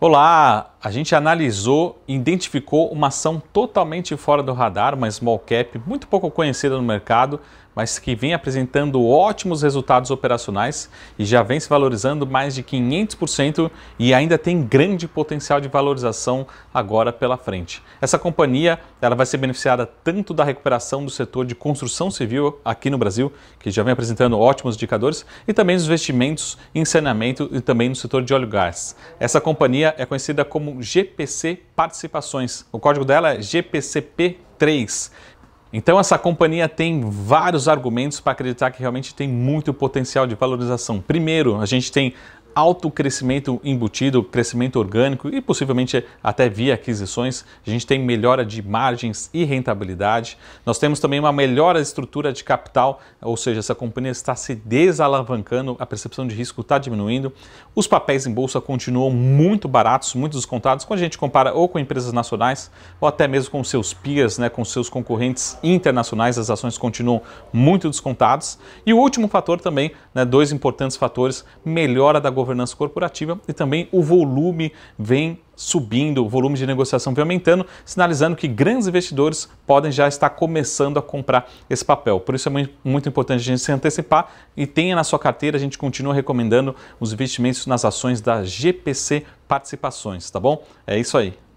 Olá! A gente analisou e identificou uma ação totalmente fora do radar, uma small cap muito pouco conhecida no mercado, mas que vem apresentando ótimos resultados operacionais e já vem se valorizando mais de 500% e ainda tem grande potencial de valorização agora pela frente. Essa companhia ela vai ser beneficiada tanto da recuperação do setor de construção civil aqui no Brasil, que já vem apresentando ótimos indicadores, e também dos investimentos em saneamento e também no setor de óleo e gás. Essa companhia é conhecida como GPC Participações. O código dela é GPCP3. Então essa companhia tem vários argumentos para acreditar que realmente tem muito potencial de valorização. Primeiro, a gente tem alto crescimento embutido, crescimento orgânico e possivelmente até via aquisições. A gente tem melhora de margens e rentabilidade. Nós temos também uma melhora estrutura de capital, ou seja, essa companhia está se desalavancando, a percepção de risco está diminuindo. Os papéis em bolsa continuam muito baratos, muito descontados quando a gente compara ou com empresas nacionais ou até mesmo com seus peers, né, com seus concorrentes internacionais, as ações continuam muito descontadas. E o último fator também, né, dois importantes fatores, melhora da governança governança corporativa e também o volume vem subindo, o volume de negociação vem aumentando, sinalizando que grandes investidores podem já estar começando a comprar esse papel. Por isso é muito importante a gente se antecipar e tenha na sua carteira, a gente continua recomendando os investimentos nas ações da GPC Participações, tá bom? É isso aí.